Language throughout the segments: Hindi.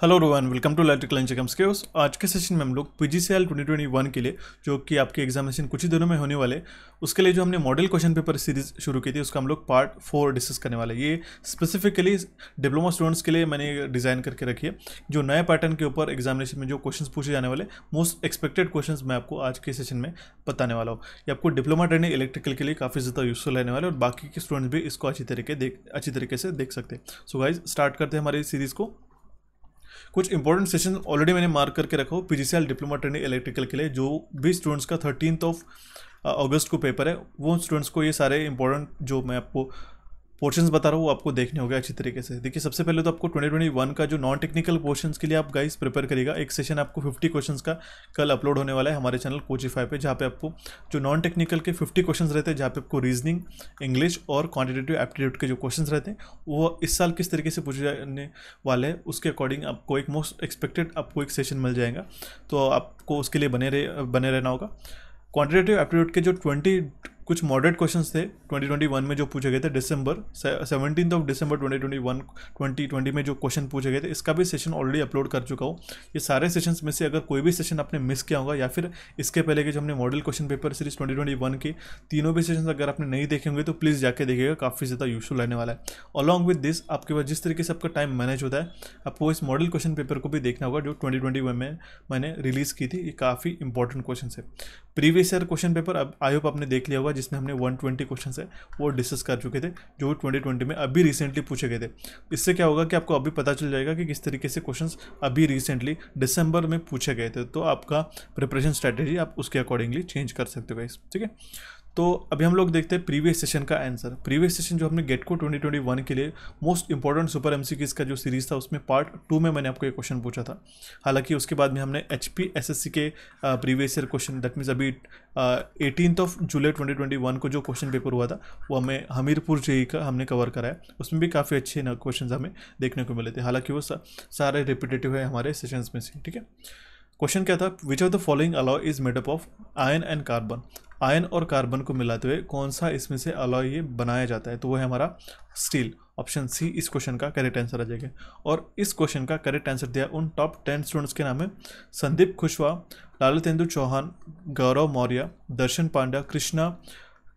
Hello Rohan welcome to electrical के उस आज के सेशन में हम लोग P G C L twenty one के लिए जो कि आपके एग्जामिनेशन कुछ ही दिनों में होने वाले उसके लिए जो हमने मॉडल क्वेश्चन पेपर सीरीज शुरू की थी उसका हम लोग पार्ट फोर डिस्कस करने वाले ये स्पेसिफिकली डिप्लोमा स्टूडेंट्स के लिए मैंने डिज़ाइन करके रखी है जो नए पैटर्न के ऊपर एग्जामिनेशन में जो क्वेश्चन पूछे जाने वाले मोस्ट एक्सपेक्टेड क्वेश्चन मैं आपको आज के सेशन में बताने वाला हूँ ये आपको डिप्लोमा ट्रेनिंग इलेक्ट्रिकल के लिए काफ़ी ज़्यादा यूजफुल रहने वाले और बाकी के स्टूडेंट्स भी इसको अच्छी तरीके देख अच्छी तरीके से देख सकते हैं सो गाइज स्टार्ट करते हैं हमारी सीरीज़ को कुछ इंपॉर्टेंट सेशन ऑलरेडी मैंने मार्क करके रखा हो पी डिप्लोमा ट्रेनिंग इलेक्ट्रिकल के लिए जो भी स्टूडेंट्स का थर्टीन ऑफ अगस्त को पेपर है वो स्टूडेंट्स को ये सारे इंपॉर्टेंट जो मैं आपको पोर्शंस बता रहा हूँ वो आपको देखने होगा अच्छी तरीके से देखिए सबसे पहले तो आपको 2021 का जो नॉन टेक्निकल पोर्शंस के लिए आप गाइस प्रिपेयर करेगा एक सेशन आपको 50 क्वेश्चंस का कल अपलोड होने वाला है हमारे चैनल कोचिफाई पे जहाँ पे आपको जो नॉन टेक्निकल के 50 क्वेश्चंस रहते हैं जहाँ पे आपको रीजनिंग इंग्लिश और क्वान्टिटेटिव एप्टीट्यूड के जो क्वेश्चन रहते हैं वो इस साल किस तरीके से पूछे जाने वाले हैं उसके अकॉर्डिंग आपको एक मोस्ट एक्सपेक्टेड आपको एक सेशन मिल जाएगा तो आपको उसके लिए बने रहे बने रहना होगा क्वान्टिटेटिव एप्टीट्यूड के जो ट्वेंटी कुछ मॉडरेट क्वेश्चन थे 2021 में जो पूछे गए थे दिसंबर सेवनटीन ऑफ दिसंबर 2021 2020 में जो क्वेश्चन पूछे गए थे इसका भी सेशन ऑलरेडी अपलोड कर चुका हूँ ये सारे सेशंस में से अगर कोई भी सेशन आपने मिस किया होगा या फिर इसके पहले के जो हमने model question paper series one के तीनों भी सेशन अगर आपने नहीं देखे होंगे तो प्लीज़ जाके देखिएगा काफ़ी ज़्यादा यूजफुल रहने वाला है अलॉन्ग विद दिस आपके पास जिस तरीके से आपका टाइम मैनेज होता है आपको इस मॉडल क्वेश्चन पेपर को भी देखना होगा जो ट्वेंटी में मैंने रिलीज़ की थी ये काफ़ी इंपॉर्टेंट क्वेश्चन है प्रीवियस ईयर क्वेश्चन पेपर अब आई होप आपने देख लिया होगा जिसमें हमने 120 ट्वेंटी क्वेश्चन है वो डिस्कस कर चुके थे जो 2020 में अभी रिसेंटली पूछे गए थे इससे क्या होगा कि आपको अभी पता चल जाएगा कि किस तरीके से क्वेश्चन अभी रिसेंटली दिसंबर में पूछे गए थे तो आपका प्रिपरेशन स्ट्रैटेजी आप उसके अकॉर्डिंगली चेंज कर सकते हो गाइस ठीक है तो अभी हम लोग देखते हैं प्रीवियस सेशन का आंसर प्रीवियस सेशन जो हमने गेटको 2021 के लिए मोस्ट इंपॉर्टेंट सुपर एम का जो सीरीज़ था उसमें पार्ट टू में मैंने आपको ये क्वेश्चन पूछा था हालांकि उसके बाद में हमने H P S S C के previous year question that means अभी eighteen of July twenty twenty one को जो क्वेश्चन पेपर हुआ था वो हमें हमीरपुर जे का हमने कवर कराया उसमें भी काफ़ी अच्छे क्वेश्चन हमें देखने को मिले थे हालांकि वो सारे रिपीटेटिव है हमारे सेशन में से ठीक है क्वेश्चन क्या था which of the following alloy is made up of iron and carbon iron और कार्बन को मिलाते हुए कौन सा इसमें से अलॉय ये बनाया जाता है तो वो है हमारा स्टील ऑप्शन सी इस क्वेश्चन का करेक्ट आंसर आ जाएगा और इस क्वेश्चन का करेक्ट आंसर दिया उन टॉप टेन स्टूडेंट्स के नाम है संदीप खुशवा लालतेंदु चौहान गौरव मौर्य दर्शन पांड्या कृष्णा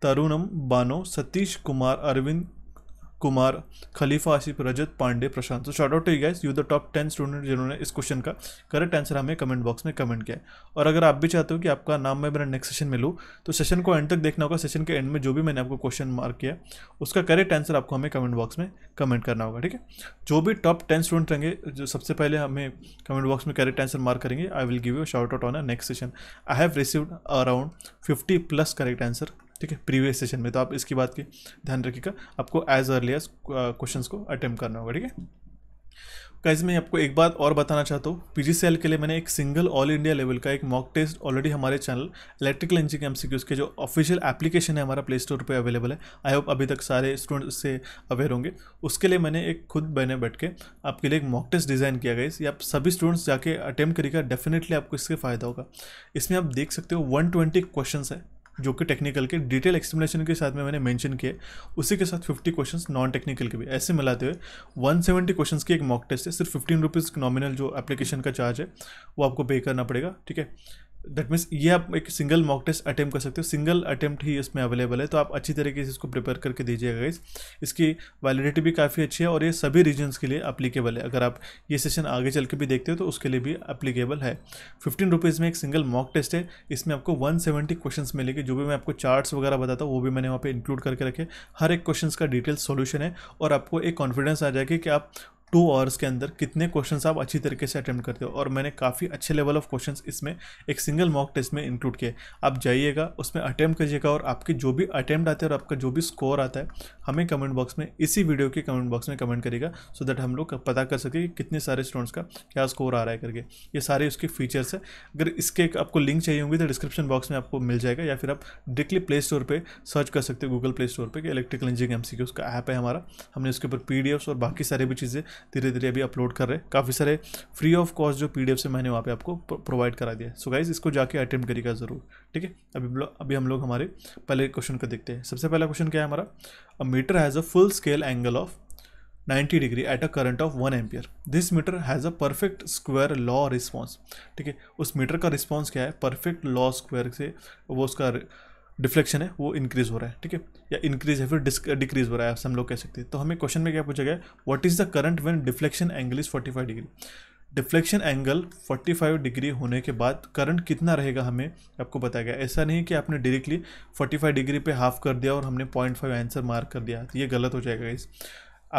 तरुणम बानो सतीश कुमार अरविंद कुमार खलीफा आसिफ रजत पांडे प्रशांत तो shout out to guys you the top ten student जिन्होंने इस क्वेश्चन का करेक्ट आंसर हमें कमेंट बॉक्स में कमेंट किया है और अगर आप भी चाहते हो कि आपका नाम मैं मेरा नेक्स्ट सेशन में लूँ तो सेशन को एंड तक देखना होगा सेशन के एंड में जो भी मैंने आपको क्वेश्चन मार्क किया उसका करेक्ट आंसर आपको हमें कमेंट बॉक्स में कमेंट करना होगा ठीक है जो भी टॉप टेन स्टूडेंट रहेंगे जो सबसे पहले हमें कमेंट बॉक्स में करेक्ट आंसर मार्क करेंगे I will give you shout out on a next session I have received around fifty plus correct answer ठीक है प्रीवियस सेशन में तो आप इसकी बात की ध्यान रखिएगा आपको एज अर्ली एज क्वेश्चन को अटैम्प्ट करना होगा ठीक है कैसे मैं आपको एक बात और बताना चाहता हूँ पीजीसीएल के लिए मैंने एक सिंगल ऑल इंडिया लेवल का एक मॉक टेस्ट ऑलरेडी हमारे चैनल इलेक्ट्रिकल इंजीनियरिंग सी के जो ऑफिशियल एप्लीकेशन है हमारा प्ले स्टोर पर अवेलेबल है आई होप अभी तक सारे स्टूडेंट उससे अवेयर होंगे उसके लिए मैंने एक खुद बने बैठ के आपके लिए एक मॉक टेस्ट डिज़ाइन किया गया इसे आप सभी स्टूडेंट्स जाके अटैम्प्ट करिएगा डेफिनेटली आपको इससे फ़ायदा होगा इसमें आप देख सकते हो वन ट्वेंटी क्वेश्चन है जो कि टेक्निकल के डिटेल एक्सप्लेनेशन के साथ में मैंने मेंशन किया उसी के साथ 50 क्वेश्चंस नॉन टेक्निकल के भी ऐसे मिलाते हुए 170 क्वेश्चन की एक मॉक टेस्ट है सिर्फ फिफ्टीन रुपीज़ नॉमिनल जो एप्लीकेशन का चार्ज है वो आपको पे करना पड़ेगा ठीक है दैट मीन्स ये आप एक सिंगल मॉक टेस्ट अटैम्प्ट कर सकते हो सिंगल अटैम्प्ट ही इसमें अवेलेबल है तो आप अच्छी तरीके से इसको प्रिपेयर करके दीजिएगा इस इसकी वैलिडिटी भी काफ़ी अच्छी है और ये सभी रीजन्स के लिए अप्लीकेबल है अगर आप ये सेशन आगे चल के भी देखते हो तो उसके लिए भी अप्लीकेबल है फिफ्टीन रुपीज़ में एक सिंगल मॉक टेस्ट है इसमें आपको वन सेवेंटी क्वेश्चन मिलेगी जो भी मैं आपको चार्ट्स वगैरह बताता हूँ वो भी मैंने वहाँ पर इंक्लूड करके रखे हर एक क्वेश्चन का डिटेल सोल्यूशन है और आपको एक कॉन्फिडेंस आ जाएगी कि आप टू आवर्स के अंदर कितने क्वेश्चंस आप अच्छी तरीके से अटैम्प्ट करते हो और मैंने काफ़ी अच्छे लेवल ऑफ क्वेश्चंस इसमें एक सिंगल मॉक टेस्ट में इंक्लूड किए आप जाइएगा उसमें अटैम्प्ट करिएगा और आपके जो भी अटैम्प्ट आते हैं और आपका जो भी स्कोर आता है हमें कमेंट बॉक्स में इसी वीडियो के कमेंट बॉक्स में कमेंट करेगा सो दैट हम लोग पता कर सके कि कितने सारे स्टूडेंट्स का क्या स्कोर आ रहा है करके ये सारे उसके फीचर्स है अगर इसके आपको लिंक चाहिए होंगी तो डिस्क्रिप्शन बॉक्स में आपको मिल जाएगा या फिर आप डायरेक्टली प्ले स्टोर पर सर्च कर सकते हो गूगल प्ले स्टोर पर कि इलेक्ट्रिकल इंजीनियरिंग एम उसका ऐप है हमारा हमने उसके ऊपर पी और बाकी सारी भी चीज़ें धीरे धीरे अभी अपलोड कर रहे हैं काफ़ी सारे फ्री ऑफ कॉस्ट जो पी से मैंने वहाँ पे आपको प्रोवाइड करा दिया सो गाइज इसको जाके अटेम्प्ट करिएगा ज़रूर ठीक है अभी अभी हम लोग हमारे पहले क्वेश्चन को देखते हैं सबसे पहला क्वेश्चन क्या है हमारा a meter has a full scale angle of 90 degree at a current of one ampere this meter has a perfect square law response ठीक है उस मीटर का रिस्पॉन्स क्या है परफेक्ट लॉ स्क्वायर से वो उसका डिफ्लेक्शन है वो इंक्रीज़ हो रहा है ठीक है या इंक्रीज है फिर डिक्रीज हो रहा है हम लोग कह सकते हैं तो हमें क्वेश्चन में क्या पूछा गया what is the current when deflection angle is 45 degree deflection angle 45 degree होने के बाद करंट कितना रहेगा हमें आपको बताया गया ऐसा नहीं कि आपने डायरेक्टली 45 डिग्री पे हाफ कर दिया और हमने 0.5 आंसर मार्क कर दिया तो ये गलत हो जाएगा इस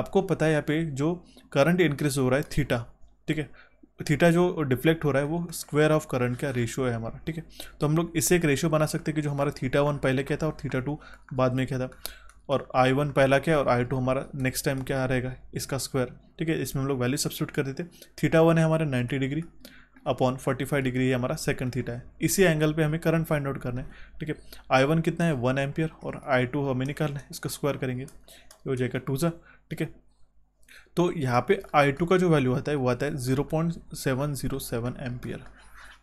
आपको पता है यहाँ पे जो करंट इंक्रीज हो रहा है थीटा ठीक है थीटा जो डिफ्लेक्ट हो रहा है वो स्क्वायर ऑफ करंट का रेशियो है हमारा ठीक है तो हम लोग इसे एक रेशियो बना सकते हैं कि जो हमारा थीटा वन पहले क्या था और थीटा टू बाद में क्या था और आई वन पहला क्या और आई टू हमारा नेक्स्ट टाइम क्या रहेगा इसका स्क्वायर ठीक है इसमें हम लोग वैल्यू सब्सिट्यूट कर देते थीटा वन है हमारा ninety degree upon forty five degree ये हमारा सेकंड थीटा है इसी एंगल पे हमें करंट फाइंड आउट करना है ठीक है आई वन कितना है वन एम्पियर और आई टू हमें निकालना है इसका स्क्वायर करेंगे ये हो जाएगा टू सा ठीक है तो यहाँ पे I2 का जो वैल्यू आता है वो आता है zero point seven zero seven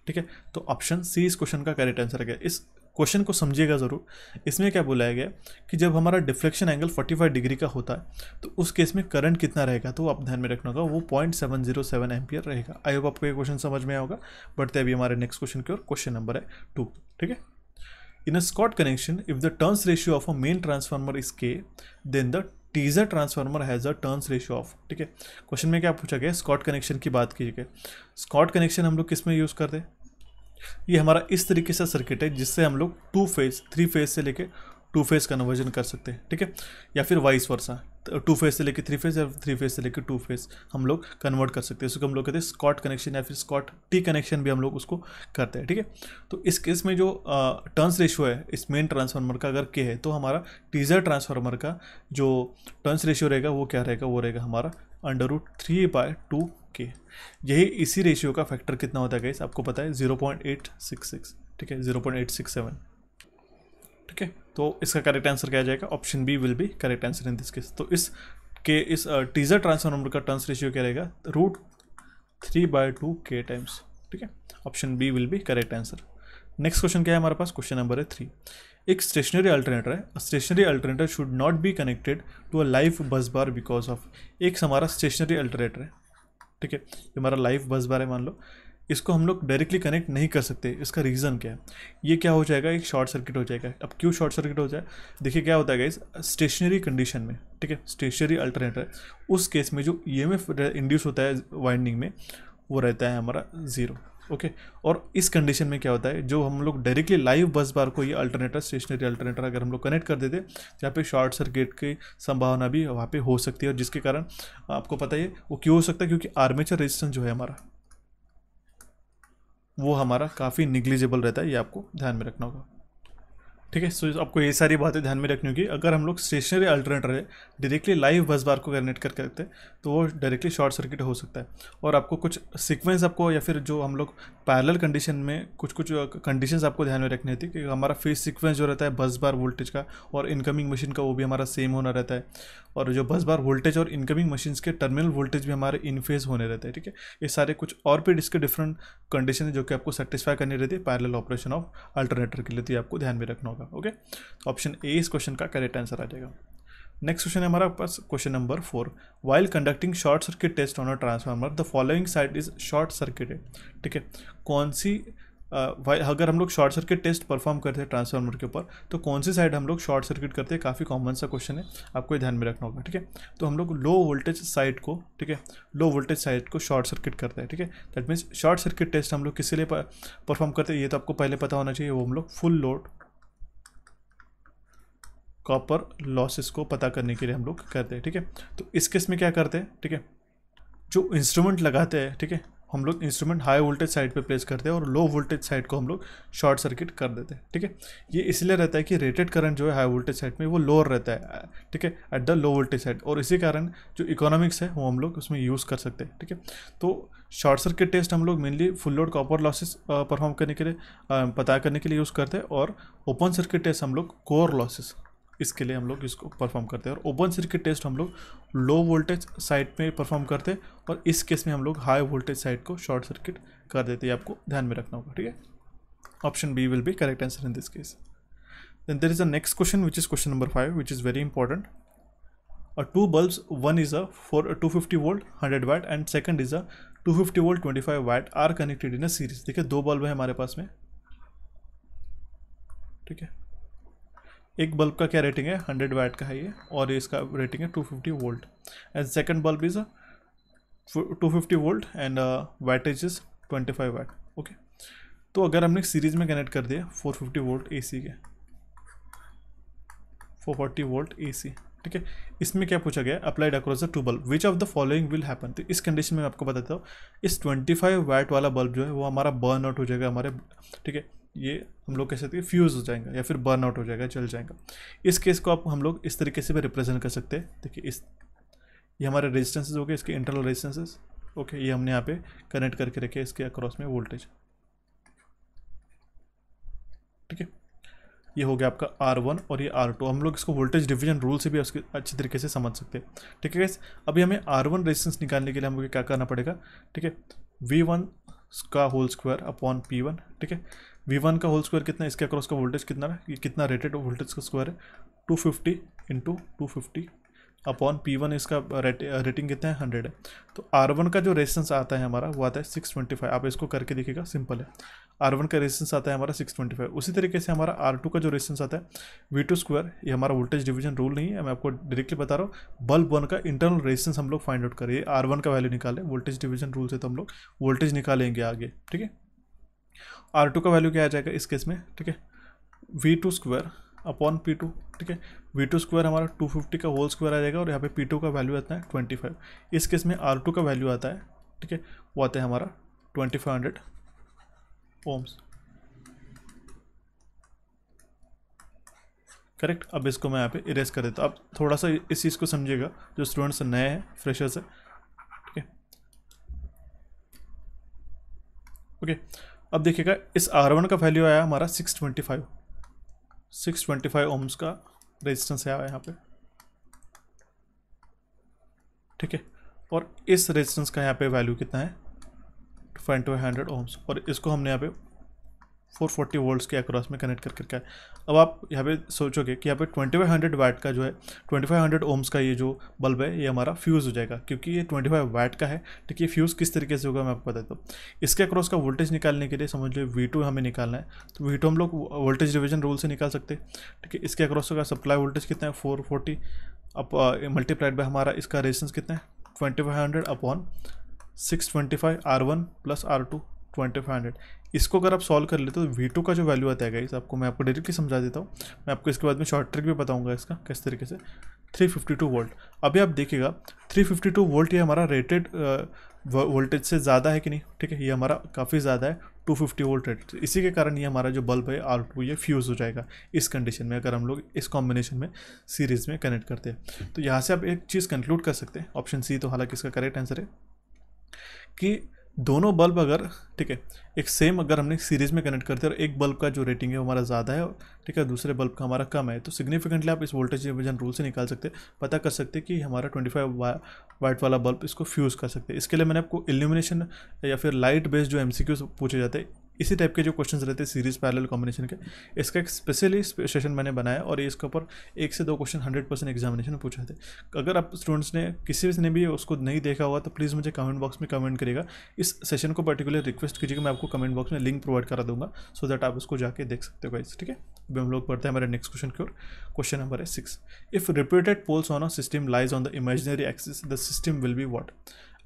ठीक है तो ऑप्शन सी इस क्वेश्चन का करेक्ट आंसर है इस क्वेश्चन को समझिएगा ज़रूर इसमें क्या बोला गया कि जब हमारा डिफ्लेक्शन एंगल 45 डिग्री का होता है तो उस केस में करंट कितना रहेगा तो आप ध्यान में रखना होगा वो पॉइंट सेवन जीरो सेवन रहेगा आई होप आपको ये क्वेश्चन समझ में आएगा होगा बढ़ते अभी हमारे नेक्स्ट क्वेश्चन की ओर क्वेश्चन नंबर है टू ठीक है in a Scott connection if the turns ratio of a main transformer is K then the teaser transformer has a turns ratio of ठीक है क्वेश्चन में क्या पूछा गया स्कॉट कनेक्शन की बात कीजिए स्कॉट कनेक्शन हम लोग किस में यूज़ करते हैं ये हमारा इस तरीके से सर्किट है जिससे हम लोग टू फेज थ्री फेज से लेके टू फेस कन्वर्जन कर सकते हैं ठीक है या फिर वाइस वर्सा तो टू फेज से लेकर थ्री फेज या थ्री फेज से लेकर टू फेज हम लोग कन्वर्ट कर सकते हैं इसको हम लोग कहते हैं स्कॉट कनेक्शन या फिर स्कॉट टी कनेक्शन भी हम लोग उसको करते हैं ठीक है तो इस केस में जो टर्न्स रेशियो है इस मेन ट्रांसफार्मर का अगर के है तो हमारा टीजर ट्रांसफार्मर का जो टर्न्स रेशियो रहेगा वो क्या रहेगा वो रहेगा हमारा under root three by two के यही इसी रेशियो का फैक्टर कितना होता है गैस आपको पता है zero point eight six six ठीक है zero point eight six seven ठीक है तो इसका करेक्ट आंसर क्या जाएगा option B will be correct answer in this case तो इस के इस टीजर ट्रांसफर नंबर का टर्न्स रेशियो क्या रहेगा रूट थ्री बाय टू के टाइम्स ठीक है option B will be correct answer next question क्या है हमारे पास क्वेश्चन नंबर है थ्री एक स्टेशनरी अल्टरनेटर है stationary alternator should not be connected to a live bus bar because of एक हमारा स्टेशनरी अल्टरनेटर है ठीक है हमारा लाइव बस बार है मान लो इसको हम लोग डायरेक्टली कनेक्ट नहीं कर सकते इसका रीज़न क्या है ये क्या हो जाएगा एक शॉर्ट सर्किट हो जाएगा अब क्यों शॉर्ट सर्किट हो जाए देखिए क्या होता है इस स्टेशनरी कंडीशन में ठीक है स्टेशनरी अल्टरनेटर उस केस में जो ई एम एफ इंड्यूस होता है वाइंडिंग में वो रहता है हमारा ज़ीरो ओके और इस कंडीशन में क्या होता है जो हम लोग डायरेक्टली लाइव बस बार को ये अल्टरनेटर स्टेशनरी अल्टरनेटर अगर हम लोग कनेक्ट कर देते यहाँ पे शॉर्ट सर्किट की संभावना भी वहाँ पे हो सकती है और जिसके कारण आपको पता है वो क्यों हो सकता है क्योंकि आर्मेचर रेजिस्टेंस जो है हमारा वो हमारा काफ़ी निग्लिजिबल रहता है ये आपको ध्यान में रखना होगा ठीक है सो आपको ये सारी बातें ध्यान में रखनी होगी अगर हम लोग स्टेशनरी अल्टरनेटर है डायरेक्टली लाइव बस बार को कनेक्ट करके रखते हैं तो वो डायरेक्टली शॉर्ट सर्किट हो सकता है और आपको कुछ सीक्वेंस आपको या फिर जो हम लोग पैरेलल कंडीशन में कुछ कुछ कंडीशंस आपको ध्यान में रखनी होती कि हमारा फेस सिक्वेंस जो रहता है बस बार वोल्टेज का और इनकमिंग मशीन का वो भी हमारा सेम होना रहता है और जो बस बार वोल्टेज और इनकमिंग मशीन के टर्मिनल वोल्टेज भी हमारे इन फेज होने रहते हैं ठीक है ये सारे कुछ और भी इसके डिफरेंट कंडीशन है जो कि आपको सेटिस्फाई करनी रहती है पैरेलल ऑपरेशन ऑफ अल्टरनेटर के लिए तो आपको ध्यान में रखना होगा होगा ओके तो ऑप्शन ए इस क्वेश्चन का करेक्ट आंसर आ जाएगा नेक्स्ट क्वेश्चन है हमारा पास question number four while conducting short circuit test on a transformer the following side is short circuited ठीक है कौन सी वाइल अगर हम लोग शॉर्ट सर्किट टेस्ट परफॉर्म करते हैं ट्रांसफार्मर के ऊपर तो कौन सी साइड हम लोग शॉर्ट सर्किट करते हैं काफ़ी कॉमन सा क्वेश्चन है आपको ध्यान में रखना होगा ठीक है तो हम लोग लो वोल्टेज साइड को ठीक है लो वोल्टेज साइड को शॉर्ट सर्किट करते हैं ठीक है that means short circuit test हम लोग किसी लिए परफॉर्म करते हैं ये तो आपको पहले पता होना चाहिए वो हम लोग फुल लोड कॉपर लॉसेस को पता करने के लिए हम लोग करते हैं ठीक है तो इस केस में क्या करते हैं ठीक है जो इंस्ट्रूमेंट लगाते हैं ठीक है हम लोग इंस्ट्रूमेंट हाई वोल्टेज साइड पे प्लेस करते हैं और लो वोल्टेज साइड को हम लोग शॉर्ट सर्किट कर देते हैं ठीक है ये इसलिए रहता है कि रेटेड करंट जो है हाई वोल्टेज साइड में वो लोअर रहता है ठीक है at the low voltage side और इसी कारण जो इकोनॉमिक्स है वो हम लोग उसमें यूज़ कर सकते हैं ठीक है तो शॉर्ट सर्किट टेस्ट हम लोग mainly full load copper losses perform करने के लिए पता करने के लिए यूज़ करते हैं और ओपन सर्किट टेस्ट हम लोग कोर लॉसेस इसके लिए हम लोग इसको परफॉर्म करते हैं और ओपन सर्किट टेस्ट हम लोग लो वोल्टेज साइड में परफॉर्म करते हैं और इस केस में हम लोग हाई वोल्टेज साइड को शॉर्ट सर्किट कर देते हैं आपको ध्यान में रखना होगा ठीक है option B will be correct answer in this case then there is a next question which is question number five which is very important और two bulb one is a four two fifty volt hundred watt and second is a two fifty volt twenty five watt are connected in a series देखिए दो बल्ब है हमारे पास में ठीक है एक बल्ब का क्या रेटिंग है हंड्रेड वाट का है ये और इसका रेटिंग है two fifty volt and second bulb is two fifty volt and wattage is twenty five watt okay तो अगर हमने सीरीज में कनेक्ट कर दिया फोर फिफ्टी वोल्ट ए के फोर फोर्टी वोल्ट ए ठीक है इसमें क्या पूछा गया applied across the two bulb which of the following will happen तो इस कंडीशन में मैं आपको बताता हूँ इस 25 वाट वाला बल्ब जो है वो हमारा बर्न आउट हो जाएगा हमारे ठीक है ये हम लोग कह सकते हैं फ्यूज़ हो जाएगा या फिर बर्न आउट हो जाएगा जल जाएगा इस केस को आप हम लोग इस तरीके से भी रिप्रेजेंट कर सकते हैं देखिए इस ये हमारे रेजिस्टेंसेज हो गए इसके इंटरनल रेजिस्टेंसेज ओके ये हमने यहाँ पे कनेक्ट करके रखे इसके अक्रॉस में वोल्टेज ठीक है ये हो गया आपका R1 और ये R2 हम लोग इसको वोल्टेज डिवीजन रूल से भी उसके अच्छे तरीके से समझ सकते हैं ठीक है अभी हमें R1 रेजिस्टेंस निकालने के लिए लोग क्या करना पड़ेगा ठीक है V1 का होल स्क्वायर अपॉन P1 ठीक है वी वन का होल स्क्वायर कितना इसके अक्रॉस का वोल्टेज कितना है ये कितना रेटेड वोल्टेज का स्क्वायर है two fifty into two fifty upon P one इसका रेट, रेटिंग कितना है हंड्रेड है तो आर वन का जो रेजिस्टेंस आता है हमारा वो आता है सिक्स ट्वेंटी फाइव आप इसको करके देखिएगा सिंपल है आर वन का रेजिस्टेंस आता है हमारा सिक्स ट्वेंटी फाइव उसी तरीके से हमारा आर टू का जो रेजिस्टेंस आता है वी टू स्क्वायर ये हमारा वोल्टेज डिवीजन रूल नहीं है मैं आपको डायरेक्टली बता रहा हूँ बल्ब वन का इंटरनल रेजिस्टेंस हम लोग फाइंड आउट करें आर वन का वैल्यू निकाले वोल्टेज डिवीजन रूल से तो हम लोग वोल्टेज निकालेंगे आगे ठीक है आर टू का वैल्यू क्या आ जाएगा इस केस में ठीक है V two square upon P two ठीक है वी टू स्क्वायर हमारा टू फिफ्टी का होल स्क्वायर आ जाएगा और यहाँ पे पी टू का वैल्यू आता है ट्वेंटी फाइव इस केस में आर टू का वैल्यू आता है ठीक है वो आता है हमारा twenty five hundred ohms correct अब इसको मैं यहाँ पे इरेज कर देता अब थोड़ा सा इस चीज़ को समझिएगा जो स्टूडेंट्स नए हैं फ्रेशर्स हैं ठीक है ओके अब देखिएगा इस आर वन का वैल्यू आया हमारा six twenty five six twenty five ohms का रेजिस्टेंस आया यहाँ पे ठीक है और इस रेजिस्टेंस का यहाँ पे वैल्यू कितना है ट्वेंटी हंड्रेड ओम्स और इसको हमने यहाँ पे 440 वोल्ट्स के अक्रॉस में कनेक्ट कर करके अब आप यहाँ पे सोचोगे कि यहाँ पे 2500 वाट का जो है 2500 ओम्स का ये जो बल्ब है ये हमारा फ्यूज़ हो जाएगा क्योंकि ये 25 वाट का है ठीक है फ्यूज़ किस तरीके से होगा मैं आपको बता दूँ इसके अक्रॉस का वोल्टेज निकालने के लिए समझ लो वी हमें निकालना है तो वी हम लोग वोल्टेज डिविजन रूल से निकाल सकते ठीक है इसके अक्रॉस का सप्लाई वोल्टेज कितना है four forty up multiplied by हमारा इसका रेजिस्टेंस कितना है twenty five hundred upon six twenty five R one plus R two five hundred इसको अगर आप सॉल्व कर लेते हो तो वी टू का जो वैल्यू आता है गाइस आपको मैं आपको डायरेक्टली समझा देता हूँ मैं आपको इसके बाद में शॉर्ट ट्रिक भी बताऊँगा इसका किस तरीके से 352 वोल्ट अभी आप देखिएगा 352 वोल्ट ये हमारा रेटेड वोल्टेज से ज़्यादा है कि नहीं ठीक है ये हमारा काफ़ी ज़्यादा है 250 वोल्ट रेटेड इसी के कारण ये हमारा जो बल्ब है आर टू ये फ्यूज़ हो जाएगा इस कंडीशन में अगर हम लोग इस कॉम्बिनेशन में सीरीज़ में कनेक्ट करते हैं तो यहाँ से आप एक चीज़ कंक्लूड कर सकते हैं ऑप्शन सी तो हालांकि इसका करेक्ट आंसर है कि दोनों बल्ब अगर ठीक है एक सेम अगर हमने सीरीज़ में कनेक्ट करते हैं और एक बल्ब का जो रेटिंग है हमारा ज़्यादा है ठीक है दूसरे बल्ब का हमारा कम है तो सिग्निफिकेंटली आप इस वोल्टेज डिवीजन रूल से निकाल सकते पता कर सकते कि हमारा 25 फाइव वा वाइट वाला बल्ब इसको फ्यूज़ कर सकते इसके लिए मैंने आपको इल्यूमिनेशन या फिर लाइट बेस्ड जो एम पूछे जाते हैं इसी टाइप के जो क्वेश्चन रहते हैं सीरीज पैरेलल कॉम्बिनेशन के इसका एक स्पेशली सेशन मैंने बनाया और इसके ऊपर एक से दो क्वेश्चन हंड्रेड परसेंट एग्जामिनेशन में थे अगर आप स्टूडेंट्स ने किसी ने भी उसको नहीं देखा हुआ तो प्लीज़ मुझे कमेंट बॉक्स में कमेंट करिएगा इस सेशन को पर्टिकुलर रिक्वेस्ट कीजिएगा मैं आपको कमेंट बॉक्स में लिंक प्रोवाइड करा दूंगा सो दैट आप उसको जाकर देख सकते हो गाइस ठीक है अभी हम लोग पढ़ते हैं हमारे नेक्स्ट क्वेश्चन की ओर क्वेश्चन नंबर है six if repeated poles on a system lies on the imaginary axis the system will be what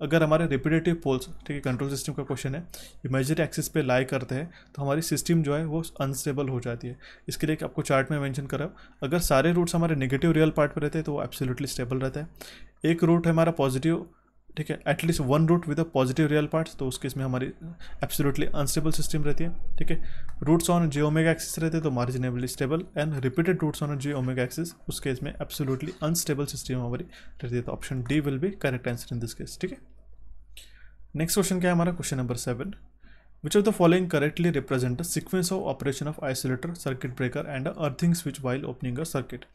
अगर हमारे रिपीटेटिव पोल्स ठीक है कंट्रोल सिस्टम का क्वेश्चन है इमेजरी एक्सिस पे लाई करते हैं तो हमारी सिस्टम जो है वो अनस्टेबल हो जाती है इसके लिए आपको चार्ट में मेंशन करा अगर सारे रूट्स हमारे नेगेटिव रियल पार्ट पर रहते हैं तो वो एब्सोल्युटली स्टेबल रहता है एक रूट है हमारा पॉजिटिव ठीक है at least one root with a positive real parts तो उस केस में हमारी एब्सोल्युटली अनस्टेबल सिस्टम रहती है ठीक है roots on J omega axis रहते हैं तो marginally stable and repeated roots on J omega axis उस केस में एब्सोल्युटली अनस्टेबल सिस्टम हमारी रहती है तो option D will be correct answer in this case ठीक है नेक्स्ट क्वेश्चन क्या है हमारा question number seven Which of the following correctly represent the sequence of operation of isolator, circuit breaker and earthing switch while opening a circuit?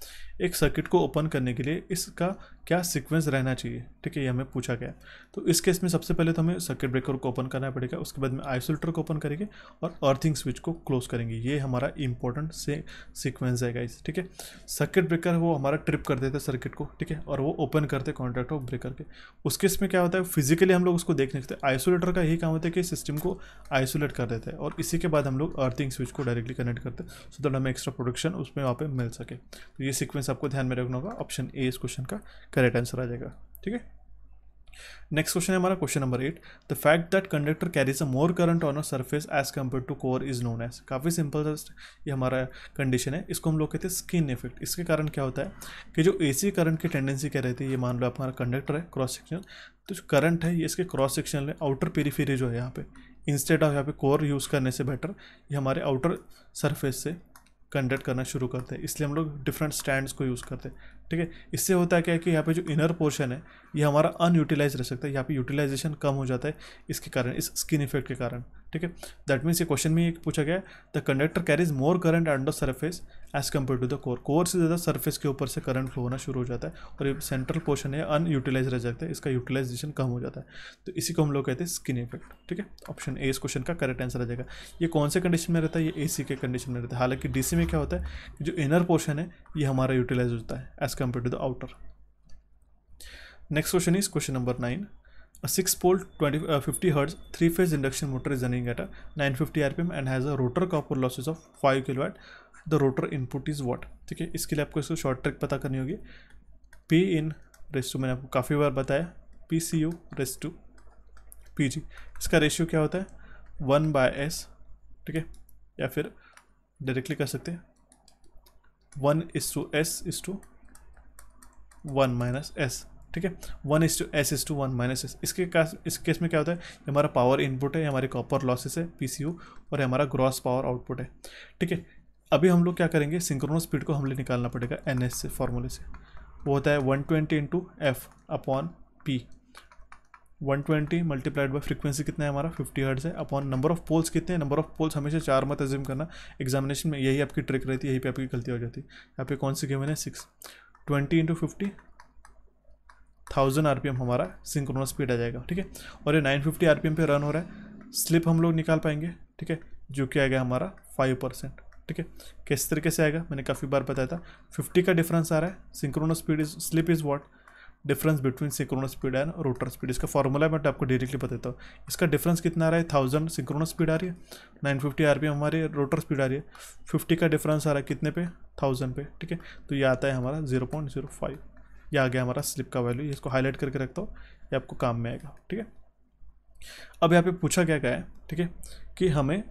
एक circuit को open करने के लिए इसका क्या sequence रहना चाहिए ठीक है ये हमें पूछा गया तो इस केस में सबसे पहले तो हमें circuit breaker को open करना पड़ेगा उसके बाद में isolator को open करेंगे और earthing switch को close करेंगे ये हमारा important से sequence है गाइस ठीक है circuit breaker वो हमारा trip कर देते circuit को ठीक है और वो open करते कॉन्ट्रैक्ट को ब्रेकर के उस केस में क्या होता है फिजिकली हम लोग उसको देख नहीं सकते आइसोलेटर का यही काम होता है कि सिस्टम को आइसोलेट कर देते हैं और इसी के बाद हम लोग अर्थिंग स्विच को डायरेक्टली कनेक्ट करते हैं सो दैट हमें एक्स्ट्रा प्रोडक्शन उसमें वहाँ पे मिल सके तो ये सीक्वेंस आपको ध्यान में रखना होगा ऑप्शन ए इस क्वेश्चन का करेक्ट आंसर आ जाएगा ठीक है नेक्स्ट क्वेश्चन है हमारा question number eight the fact that conductor carries a more current on a surface as compare to core is known as काफ़ी सिंपल ये हमारा कंडीशन है इसको हम लोग कहते हैं स्किन इफेक्ट इसके कारण क्या होता है कि जो ए सी करंट की टेंडेंसी कह रहे थे ये मान लो आप हमारा कंडक्टर है क्रॉस सेक्शन तो जो करंट है ये इसके क्रॉस सेक्शन में आउटर पेरीफेरी जो है यहाँ पे इंस्टेड ऑफ यहाँ पे कोर यूज़ करने से बेटर ये हमारे आउटर सरफेस से कंडक्ट करना शुरू करते हैं इसलिए हम लोग डिफरेंट स्टैंड्स को यूज़ करते हैं ठीक है इससे होता है क्या है कि यहाँ पे जो इनर पोर्शन है ये हमारा अनयूटिलाइज रह सकता है यहाँ पे यूटिलाइजेशन कम हो जाता है इसके कारण इस स्किन इफेक्ट के कारण ठीक है दैट मीन्स ये क्वेश्चन में एक पूछा गया the conductor carries more current under surface as compare to the core core से ज़्यादा सरफेस के ऊपर से करंट फ्लो होना शुरू हो जाता है और ये सेंट्रल पोर्शन है अनयूटिलाइज रह जाता है इसका यूटिलाइजेशन कम हो जाता है तो इसी को हम लोग कहते हैं स्किन इफेक्ट ठीक है ऑप्शन ए इस क्वेश्चन का करेक्ट आंसर आ जाएगा ये कौन से कंडीशन में रहता है ये ए के कंडीशन में रहता है हालांकि डी में क्या होता है जो इनर पोर्शन है ये हमारा यूटिलाइज होता है as compare to the outer next question is question number nine A 6 pole 20, uh, 50 Hz 3 phase induction motor is running at a 950 RPM and has a rotor copper losses of 5 kW. The rotor input is what ठीक है इसके लिए आपको इसको शॉर्ट ट्रिक पता करनी होगी पी इन रेस टू मैंने आपको काफ़ी बार बताया पी सी यू रेस टू पी जी इसका रेशियो क्या होता है वन बाय एस ठीक है या फिर डायरेक्टली कर सकते हैं one is to S is to one minus S ठीक है one is to S is to one minus S इसके इस केस में क्या होता है हमारा पावर इनपुट है हमारे कॉपर लॉसेस है पी और हमारा ग्रॉस पावर आउटपुट है ठीक है अभी हम लोग क्या करेंगे सिंक्रोनो स्पीड को हमें निकालना पड़ेगा एन एस से फॉर्मूले से वो होता है one twenty into F upon P one twenty multiplied by frequency कितना है हमारा फिफ्टी हर्ट्स है अपॉन नंबर ऑफ पोल्स कितने हैं नंबर ऑफ पोल्स हमेशा चार मत एज्यूम करना एग्जामिनेशन में यही आपकी ट्रिक रहती है यही पे आपकी गलती हो जाती है यहाँ पे कौन सी गेम है six twenty into fifty thousand R हमारा सिंक्रोनस स्पीड आ जाएगा ठीक है और ये नाइन फिफ्टी आर पे रन हो रहा है स्लिप हम लोग निकाल पाएंगे ठीक है जो कि आ गया हमारा फाइव परसेंट ठीक है किस तरीके से आएगा मैंने काफ़ी बार बताया था फिफ्टी का डिफरेंस आ रहा है synchronous speed is slip is what difference between synchronous speed and rotor speed इसका फॉर्मूला मैं आपको डायरेक्टली बताता हूँ इसका डिफरेंस कितना आ रहा है थाउजेंड सिंक्रोनस स्पीड आ रही है नाइन फिफ्टी आर पी हमारी रोटर स्पीड आ रही है फिफ्टी का डिफरेंस आ रहा है कितने पे थाउजेंड पे ठीक है तो ये आता है हमारा जीरो पॉइंट जीरो फाइव ये आ गया हमारा स्लिप का वैल्यू इसको हाईलाइट करके रखता हूँ ये आपको काम में आएगा ठीक है अब यहाँ पे पूछा क्या गया है ठीक है कि हमें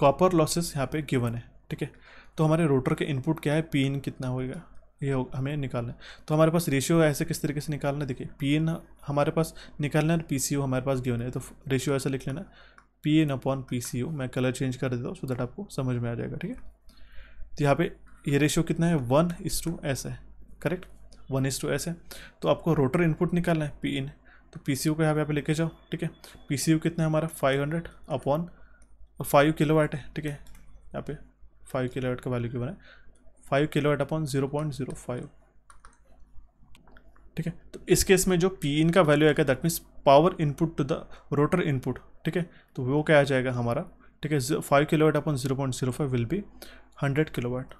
कॉपर लॉसेस यहाँ पे गिवन है ठीक है तो हमारे रोटर के इनपुट क्या है पी इन कितना होएगा ये हो, हमें निकालना है तो हमारे पास रेशियो ऐसे किस तरीके से निकालना है देखिए पी एन हमारे पास निकालना है और पी सी ओ हमारे पास गिवन है तो रेशियो ऐसा लिख लेना P N upon P C O मैं कलर चेंज कर देता हूँ सो दैट आपको समझ में आ जाएगा ठीक है तो यहाँ पे ये रेशियो कितना है वन इस टू ऐसा है correct one is to S है तो आपको रोटर इनपुट निकालना है पी इन तो पी सी यू का यहाँ पे आप लेके जाओ ठीक है पी सी यू कितना है हमारा five hundred upon five kilo watt है ठीक है यहाँ पे फाइव किलो वाट का वैल्यू क्यों बनाए five kilo watt upon zero point zero five ठीक है तो इस केस में जो पी इन का वैल्यू आएगा that means power input to the rotor input ठीक है तो वो क्या आ जाएगा हमारा ठीक है five kilo upon zero point zero five will be hundred kilo watt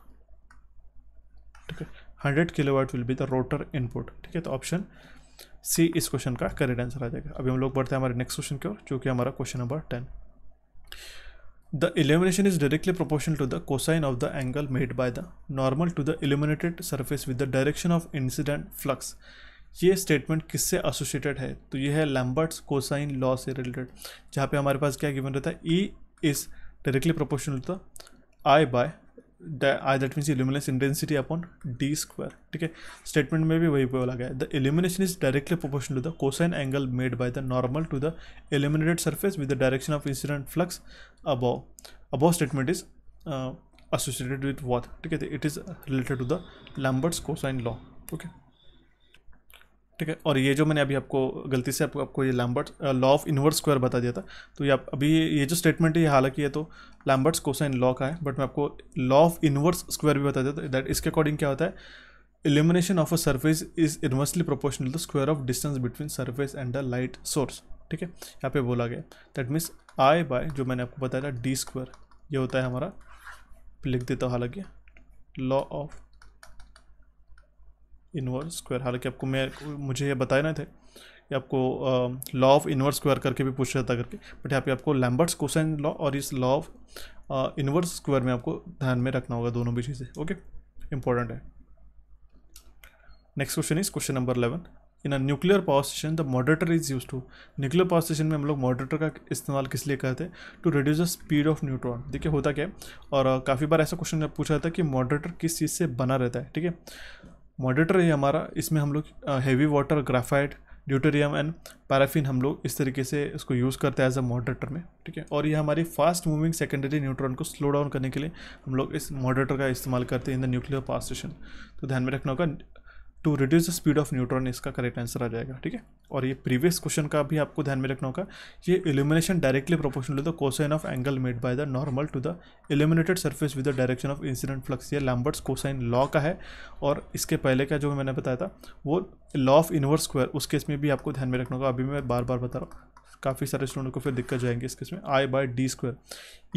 ठीक है kilo kilowatt will be the rotor input ठीक है तो ऑप्शन सी इस क्वेश्चन का करेक्ट आंसर आ जाएगा अभी हम लोग बढ़ते हैं हमारे नेक्स्ट क्वेश्चन की ओर जो कि हमारा question number ten the illumination is directly proportional to the cosine of the angle made by the normal to the illuminated surface with the direction of incident flux ये स्टेटमेंट किससे एसोसिएटेड है तो ये है लैम्बर्ट्स कोसाइन लॉ से रिलेटेड जहाँ पे हमारे पास क्या गिवन रहता है E is directly proportional to the I by that means illumination intensity upon D square ठीक है स्टेटमेंट में भी वही बोला गया है the illumination is directly proportional to the cosine angle made by the normal to the illuminated surface with the direction of incident flux above above statement is associated associated what ठीक है it is related to the lambert's cosine law okay ठीक है और ये जो मैंने अभी आपको गलती से आपको आपको ये Lambert law of inverse square बता दिया था तो ये आप अभी ये जो स्टेटमेंट है ये हालांकि ये तो लैम्बर्ट्स कोसाइन लॉ का है बट मैं आपको लॉ ऑफ इनवर्स स्क्वायर भी बता देता हूँ दैट इसके अकॉर्डिंग क्या होता है illumination of a surface is inversely proportional to square of distance between surface and the light source ठीक है यहाँ पे बोला गया दैट मीन्स आई बाय जो मैंने आपको बताया था डी स्क्वायर ये होता है हमारा लिख देता हूँ हालांकि लॉ ऑफ इनवर्स स्क्वायर हालांकि आपको मैं मुझे ये बताए ना थे कि आपको लॉ ऑफ इनवर्स स्क्वायर करके भी पूछ रहा था करके बट यहाँ पे आपको लैम्बर्ट्स कोसाइन लॉ और इस लॉ ऑफ इनवर्स स्क्वायर में आपको ध्यान में रखना होगा दोनों भी चीज़ें ओके इंपॉर्टेंट है next question is question number eleven in a nuclear power station the moderator is use to nuclear power station में हम लोग मॉडरेटर का इस्तेमाल किस लिए करते हैं to reduce the speed of neutron देखिए होता क्या है और काफ़ी बार ऐसा क्वेश्चन पूछा जाता है कि मॉडरेटर किस चीज़ से बना रहता है ठीक है मॉडिटर है हमारा इसमें हम लोग heavy water graphite deuterium and paraffin हम लोग इस तरीके से इसको यूज़ करते हैं एज अ मॉडरेटर में ठीक है और ये हमारी फास्ट मूविंग सेकेंडरी न्यूट्रॉन को स्लो डाउन करने के लिए हम लोग इस मॉडरेटर का इस्तेमाल करते हैं in the nuclear power station तो ध्यान में रखना होगा to reduce the speed of neutron इसका करेक्ट आंसर आ जाएगा ठीक है और ये प्रीवियस क्वेश्चन का भी आपको ध्यान में रखना होगा ये illumination directly proportional to the cosine of angle made by the normal to the illuminated surface with the direction of incident flux ये लैम्बर्ट्स कोसाइन लॉ का है और इसके पहले का जो मैंने बताया था वो लॉ ऑफ इनवर्स स्क्वायर उस केस में भी आपको ध्यान में रखना होगा अभी मैं बार बार बता रहा हूँ काफ़ी सारे स्टूडेंट को फिर दिक्कत जाएंगे इस case I by D square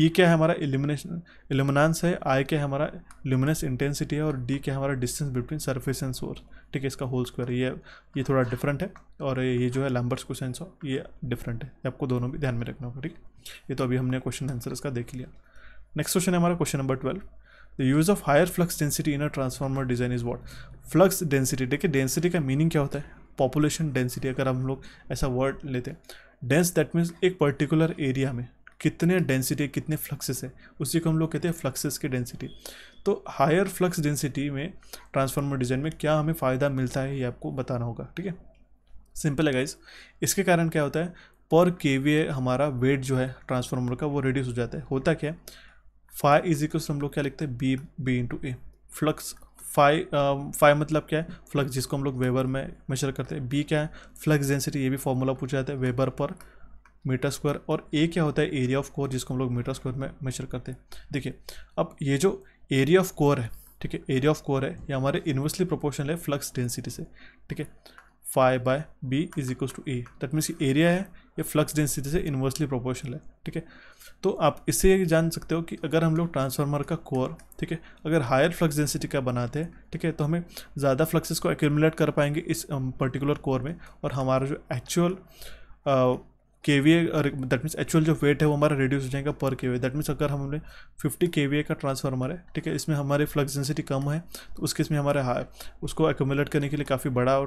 E क्या है हमारा इल्यूमिनेशन इल्यूमिनांस है आई क्या है हमारा ल्यूमिनस इंटेंसिटी है और डी क्या है हमारा distance between surface and source ठीक है इसका होल स्क्वायर ये ये थोड़ा डिफरेंट है और ये जो है लैम्बर्स क्वेश्चन ये डिफरेंट है आपको दोनों भी ध्यान में रखना होगा ठीक ये तो अभी हमने क्वेश्चन आंसर इसका देख लिया नेक्स्ट क्वेश्चन है हमारा question number twelve the use of higher flux density in a transformer design is what flux density देखिए डेंसिटी का मीनिंग क्या होता है पॉपुलेशन डेंसिटी अगर हम लोग ऐसा वर्ड लेते हैं डेंस दैट मीन्स एक पर्टिकुलर एरिया में कितने डेंसिटी कितने फ्लक्सेस है उसी को हम लोग कहते हैं फ्लक्सेस की डेंसिटी तो हायर फ्लक्स डेंसिटी में ट्रांसफार्मर डिजाइन में क्या हमें फ़ायदा मिलता है ये आपको बताना होगा ठीक है सिंपल है गाइज इसके कारण क्या होता है पर के हमारा वेट जो है ट्रांसफार्मर का वो रिड्यूस हो जाता है होता क्या है फाइव इजिक्वल हम लोग क्या लिखते हैं B B into A flux five five um, मतलब क्या है फ्लक्स जिसको हम लोग वेबर में मेजर करते हैं बी क्या है फ्लक्स डेंसिटी ये भी फॉर्मूला पूछा जाता है वेबर पर मीटर स्क्वायर और ए क्या होता है एरिया ऑफ कोर जिसको हम लोग मीटर स्क्वायर में मेजर करते हैं देखिए अब ये जो एरिया ऑफ कोर है ठीक है एरिया ऑफ कोर है ये हमारे इन्वर्सली प्रोपोर्शनल है फ्लक्स डेंसिटी से ठीक है five by B is equals to A that means ये एरिया है ये फ्लक्स डेंसिटी से इन्वर्सली प्रोपोर्शनल है ठीक है तो आप इससे ये जान सकते हो कि अगर हम लोग ट्रांसफार्मर का कोर ठीक है अगर हायर फ्लक्स डेंसिटी का बनाते हैं ठीक है तो हमें ज़्यादा फ्लक्सेस को एक्यूमुलेट कर पाएंगे इस पर्टिकुलर um, कोर में और हमारा जो actual K V A that means actual जो वेट है वो हमारा रिड्यूस हो जाएगा पर के वी दैट मीन्स अगर हमने फिफ्टी के वी ए का ट्रांसफार्मर है ठीक है इसमें हमारी फ्लक्स डेंसिटी कम है तो उस केस में हमारे हाई उसको एकोमुलेट करने के लिए काफ़ी बड़ा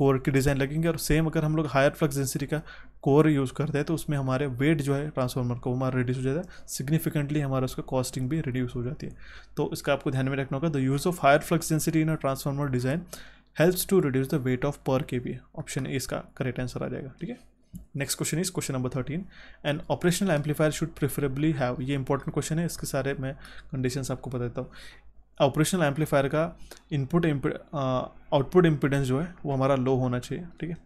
कोर की डिज़ाइन लगेंगे और सेम अगर हम लोग हायर फ्लक्स डेंसिटी का कोर यूज़ करते हैं तो उसमें हमारे वेट जो है ट्रांसफार्मर को हमारा रिड्यूस हो जाता है सिग्निफिकेंटली हमारा उसका कॉस्टिंग भी रिड्यूस हो जाती है तो इसका आपको ध्यान में रखना होगा the use of higher flux density in a transformer design helps to reduce the weight of per K we option A इसका करेक्ट आंसर आ जाएगा ठीक है next question is question number thirteen and operational amplifier should preferably have ये इंपॉर्टेंट क्वेश्चन है इसके सारे मैं कंडीशंस आपको बता देता हूँ ऑपरेशनल एम्पलीफायर का इनपुट आउटपुट इम्पिडेंस जो है वो हमारा लो होना चाहिए ठीक है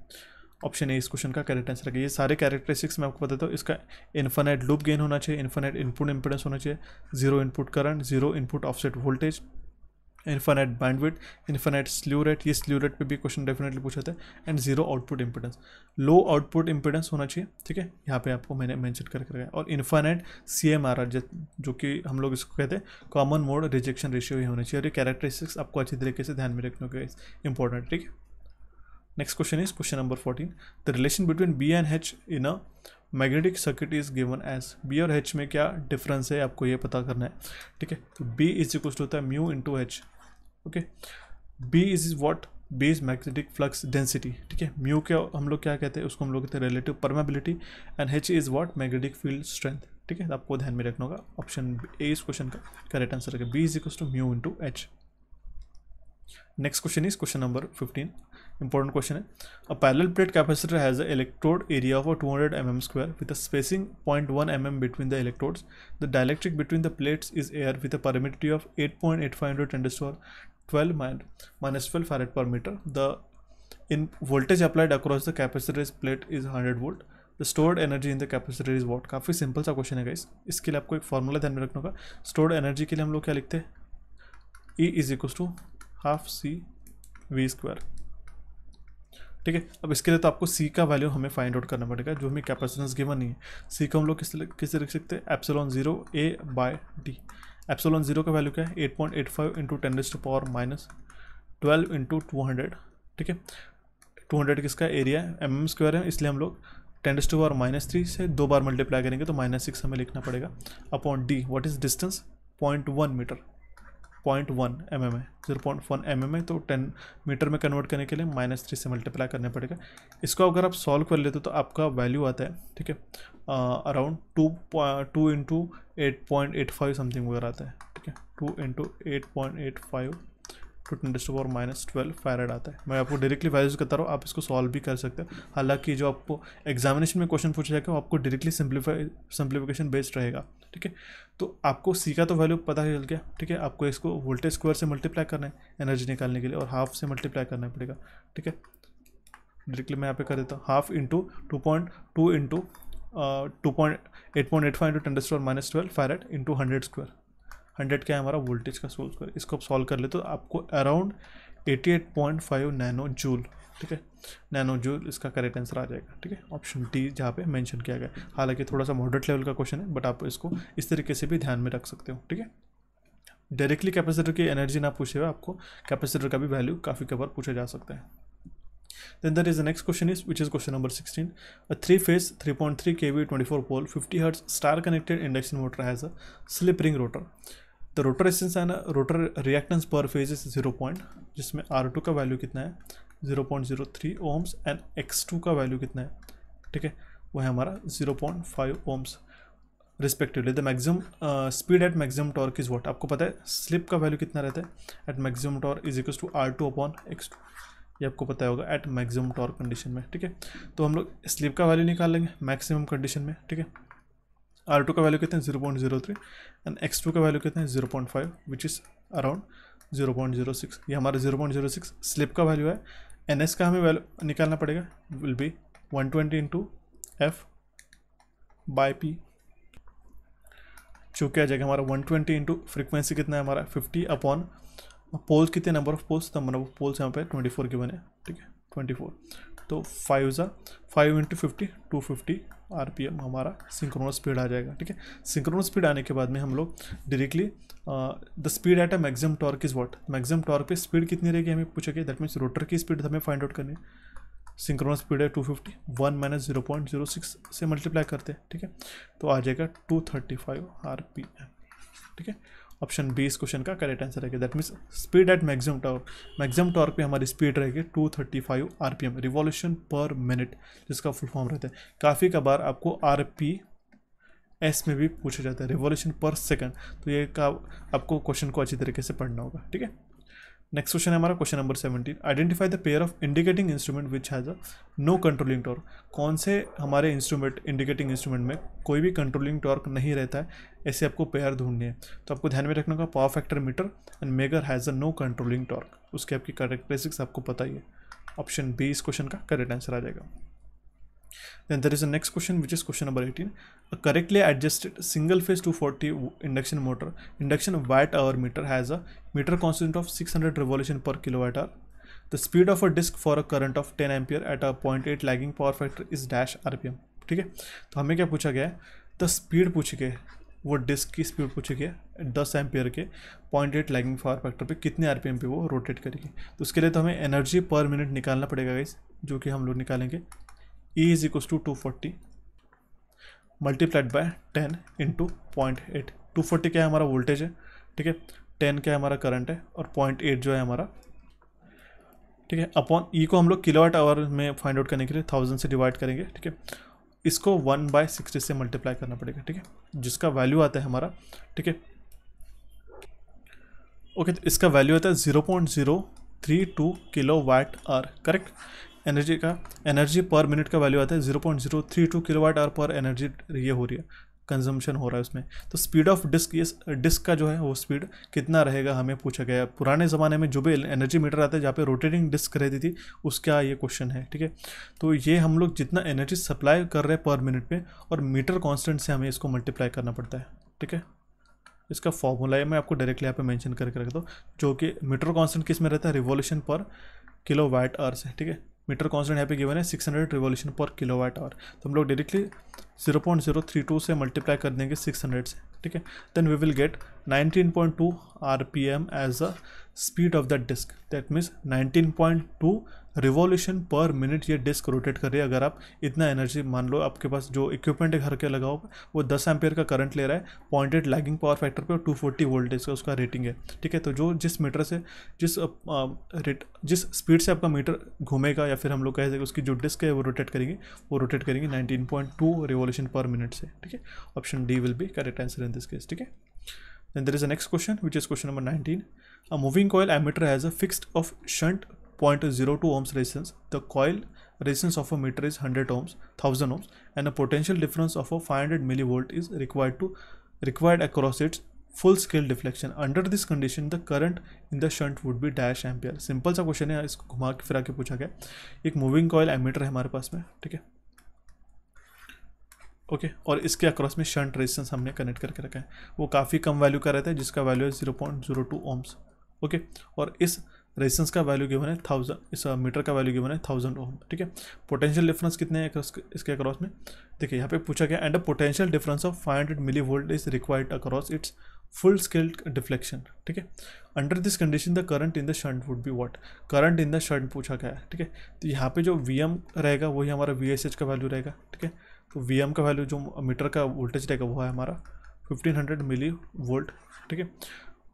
ऑप्शन ए इस क्वेश्चन का करेक्ट आंसर रखिए ये सारे कैरेक्टरिस्टिक्स मैं आपको बताता हूँ इसका इन्फानेट लूप गेन होना चाहिए इन्फानेट इनपुट इम्पिडेंस होना चाहिए zero input current zero input offset voltage infinite bandwidth infinite slew rate ये स्ल्यू रेट पर भी क्वेश्चन डेफिनेटली पूछा था and zero output impedance low output impedance होना चाहिए ठीक है यहाँ पे आपको मैंने मैंशन कर रखा है और infinite C M R R जो कि हम लोग इसको कहते हैं कॉमन मोड रिजेक्शन रेशियो ही होना चाहिए और ये कैरेक्टरिस्टिक्स आपको अच्छी तरीके से ध्यान में रखने के इंपॉर्टेंट ठीक है next question is question number fourteen the relation between B and H in a magnetic circuit is given as B और एच में क्या डिफरेंस है आपको ये पता करना है ठीक है तो बी इज इक्वल टू होता है mu into H okay B is is what base magnetic flux density ठीक है म्यू क्या हम लोग क्या कहते हैं उसको हम लोग कहते हैं relative permeability and H is what magnetic field strength ठीक है आपको ध्यान में रखना होगा ऑप्शन ए इस क्वेश्चन का करेक्ट आंसर रहेगा B is equal to mu into H next question is question number fifteen important question है a parallel plate capacitor has electrode area of two hundred M M square with a spacing one M M between the electrodes the dielectric between the plates is air with a permittivity of eight point eight five hundred ten to the 12 minus 12 farad per meter the in voltage applied across the capacitor plate is 100 volt the stored energy in the capacitor is what काफ़ी सिंपल सा क्वेश्चन है गाइस इसके लिए आपको एक फॉर्मूला ध्यान में रखना होगा स्टोर्ड एनर्जी के लिए हम लोग क्या लिखते हैं E is equal to half C V square ठीक है अब इसके लिए तो आपको सी का वैल्यू हमें फाइंड आउट करना पड़ेगा जो हमें कैपेसिटेंस गिवन नहीं है सी को हम लोग किस किस से लिख सकते हैं epsilon zero A by D epsilon zero का वैल्यू क्या है eight point eight five into ten to power minus twelve into two hundred ठीक है टू हंड्रेड किसका एरिया है एम एम स्क्वायर है इसलिए हम लोग ten to power minus three से दो बार मल्टीप्लाई करेंगे तो माइनस सिक्स हमें लिखना पड़ेगा upon D what is distance point one meter point one M M है zero point one M M है तो टेन मीटर में कन्वर्ट करने के लिए माइनस थ्री से मल्टीप्लाई करने पड़ेगा इसको अगर आप सॉल्व कर लेते हो तो आपका वैल्यू आता है ठीक है around two two into eight point eight five something वगैरह आता है ठीक है two into eight point eight five to ten डिस्ट पावर माइनस ट्वेल्व फायरेड आता है मैं आपको डायरेक्टली वैल्यूज करता रहा हूँ आप इसको सॉल्व भी कर सकते हो हालांकि जो आपको एग्जामिनेशन में क्वेश्चन पूछा जाएगा वो आपको डायरेक्टली सिंप्लीफाई सिंप्लीफिकेशन बेस्ड रहेगा ठीक है तो आपको सी का तो वैल्यू पता चल गया ठीक है आपको इसको वोल्टेज स्क्वायर से मल्टीप्लाई करना है एनर्जी निकालने के लिए और हाफ से मल्टीप्लाई करना पड़ेगा ठीक है डायरेक्टली मैं यहाँ पे कर देता हूँ half into two point two into two point eight point eight five into ten square minus twelve five eight into hundred square hundred क्या है हमारा वोल्टेज का सोल स्क्वायर इसको आप सॉल्व कर ले तो आपको around eighty eight point five nano joule ठीक है नैनो जूल इसका करेक्ट आंसर आ जाएगा ठीक है ऑप्शन डी जहाँ पे मेंशन किया गया हालांकि थोड़ा सा मॉडरेट लेवल का क्वेश्चन है बट आप इसको इस तरीके से भी ध्यान में रख सकते हो ठीक है डायरेक्टली कैपेसिटर की एनर्जी ना पूछे हुए आपको कैपेसिटर का भी वैल्यू काफ़ी कवर पूछा जा सकता है Then there is the next question is which is question number 16. A three-phase 3.3 kV 24 pole 50 Hz star-connected induction motor has a slip ring rotor. The rotor resistance and rotor reactance per phase is 0. Point जिसमें R2 का वैल्यू कितना है 0.03 ओम्स एंड X2 का वैल्यू कितना है ठीक है वो है हमारा 0.5 ohms respectively the maximum speed at maximum torque is what आपको पता है स्लिप का वैल्यू कितना रहता है at maximum torque is equal to R two upon X two ये आपको पता होगा एट मैक्सिमम टॉर्क कंडीशन में ठीक है तो हम लोग स्लिप का वैल्यू निकाल लेंगे मैक्सिमम कंडीशन में ठीक है आर टू का वैल्यू कितना है zero point zero three and X two का वैल्यू कितना है zero point five which is around zero point zero six ये हमारा zero point zero six slip का वैल्यू है एन एस का हमें वैल्यू निकालना पड़ेगा will be one twenty into F by P चूँकि आ जाएगा हमारा वन ट्वेंटी इंटू फ्रिक्वेंसी कितना है हमारा फिफ्टी अपॉन पोल्स कितने नंबर ऑफ पोल्स तो मतलब पोल्स यहाँ पे ट्वेंटी फोर के बने ठीक है ट्वेंटी फोर तो फाइव ज़ा five into fifty two fifty R हमारा सिंक्रोनस स्पीड आ जाएगा ठीक है सिंक्रोनस स्पीड आने के बाद में हम लोग directly the speed at a maximum torque is what maximum torque पे स्पीड कितनी रहेगी हमें पूछा गया दैट मीन्स रोटर की स्पीड हमें फाइंड आउट करनी है सिंक्रोनस स्पीड है 250 one minus zero point zero six से मल्टीप्लाई करते हैं ठीक है तो आ जाएगा पी एम ठीक है ऑप्शन बी इस क्वेश्चन का करेक्ट आंसर रहेगा that means speed at maximum torque maximum torque पे हमारी स्पीड रहेगी 235 एम रिवॉल्यूशन पर मिनट जिसका फुल फॉर्म रहता है काफ़ी कबार आपको आर पी एस में भी पूछा जाता है रिवोल्यूशन पर सेकंड तो ये का आपको क्वेश्चन को अच्छी तरीके से पढ़ना होगा ठीक है नेक्स्ट क्वेश्चन है हमारा question number seventeen identify the pair of indicating instrument which has a no controlling torque कौन से हमारे इंस्ट्रूमेंट इंडिकेटिंग इंस्ट्रूमेंट में कोई भी कंट्रोलिंग टॉर्क नहीं रहता है ऐसे आपको पेयर ढूंढने है तो आपको ध्यान में रखना होगा power factor meter and megger has a no controlling torque उसके आपकी करेक्टरिस्टिक्स आपको पता ही है ऑप्शन बी इस क्वेश्चन का करेक्ट आंसर आ जाएगा Then there is a next question, which is question number 18. A correctly adjusted single phase 240 induction motor, induction watt hour meter has a meter constant of 600 revolution per kilowatt hour. The speed of a disc for a current of 10 ampere at a 0.8 lagging power factor is dash rpm. ठीक है तो हमें क्या पूछा गया है द स्पीड पूछी गई वो डिस्क की स्पीड पूछी गई दस एम्पियर के point eight lagging power factor पे कितने आर पे वो रोटेट करेगी तो उसके लिए तो हमें एनर्जी पर मिनट निकालना पड़ेगा गाइस जो कि हम लोग निकालेंगे E is equals to 240 multiplied by 10 into point eight two forty क्या है हमारा वोल्टेज है ठीक है टेन क्या हमारा करंट है और पॉइंट एट जो है हमारा ठीक है अपॉन ई e को हम लोग किलोवाट आवर में फाइंड आउट करने के लिए थाउजेंड से डिवाइड करेंगे ठीक है इसको वन बाय सिक्सटी से मल्टीप्लाई करना पड़ेगा ठीक है जिसका वैल्यू आता है हमारा ठीक है ओके तो इसका वैल्यू आता है zero point zero three two kilowatt hour correct energy का एनर्जी पर मिनट का वैल्यू आता है zero point zero three two kilowatt hour per energy ये हो रही है कंजम्पशन हो रहा है उसमें तो स्पीड ऑफ डिस्क ये डिस्क का जो है वो स्पीड कितना रहेगा हमें पूछा गया पुराने ज़माने में जो भी एनर्जी मीटर आता है जहाँ पे रोटेटिंग डिस्क रहती थी उसका ये क्वेश्चन है ठीक है तो ये हम लोग जितना एनर्जी सप्लाई कर रहे हैं पर मिनट में और मीटर कॉन्स्टेंट से हमें इसको मल्टीप्लाई करना पड़ता है ठीक है इसका फॉर्मूला है मैं आपको डायरेक्टली यहाँ पे मेंशन करके रखता हूँ जो कि मीटर कांस्टेंट किस में रहता है रिवॉल्यूशन पर किलो वाइट आर है ठीक है मीटर कांस्टेंट यहाँ पे गिवन है 600 रिवोल्यूशन पर किलोवाट आवर तो हम लोग डायरेक्टली 0.032 से मल्टीप्लाई कर देंगे 600 से ठीक है then we will get 19.2 RPM as the speed of the disc that means 19.2 revolution per minute ये डिस्क रोटेट कर रही है अगर आप इतना एनर्जी मान लो आपके पास जो इक्विपमेंट है घर के लगाओ वो दस एम्पेयर का करंट ले रहा है पॉइंटेड लैगिंग पावर फैक्टर पे और टू फोर्टी वोल्टेज का उसका रेटिंग है ठीक है तो जो जिस मीटर से जिस रेट जिस स्पीड से आपका मीटर घूमेगा या फिर हम लोग कह सकते उसकी जो डिस्क है वो रोटेट करेंगी वो रोटेट करेंगे nineteen point two revolution per minute से ठीक है option D will be correct answer in this case ठीक है then there is a next question which is question number nineteen a moving coil ammeter has a fixed of shunt 0.02 ohms resistance, the coil resistance of a meter is 100 ohms, 1000 ohms, and a potential difference of a 500 millivolt is required to required across its full scale deflection. Under this condition, the current in the shunt would be dash ampere simple सा क्वेश्चन है इसको घुमा के फिरा के पूछा गया एक मूविंग कॉयल एमीटर है हमारे पास में ठीक है ओके okay, और इसके अक्रॉस में शंट रेजिस्टेंस हमने कनेक्ट करके रखा है वो काफ़ी कम वैल्यू का रहता है जिसका वैल्यू है zero point zero two ohms okay और इस रेजिस्टेंस का वैल्यू गिवन है थाउजेंड इस मीटर का वैल्यू गिवन है थाउजेंड ओम ठीक है पोटेंशियल डिफरेंस कितने हैं इसके अक्रॉस में देखिए यहाँ पे पूछा गया and a potential difference of five hundred milli volt is required across its full scaled deflection ठीक है under this condition the current in the shunt would be what current in the shunt पूछा गया है ठीक है तो यहाँ पे जो वी एम रहेगा वही हमारा वी एस एच का वैल्यू रहेगा ठीक है तो वी एम का वैल्यू जो मीटर का वोल्टेज रहेगा वो है हमारा फिफ्टीन हंड्रेड मिली वोल्ट ठीक है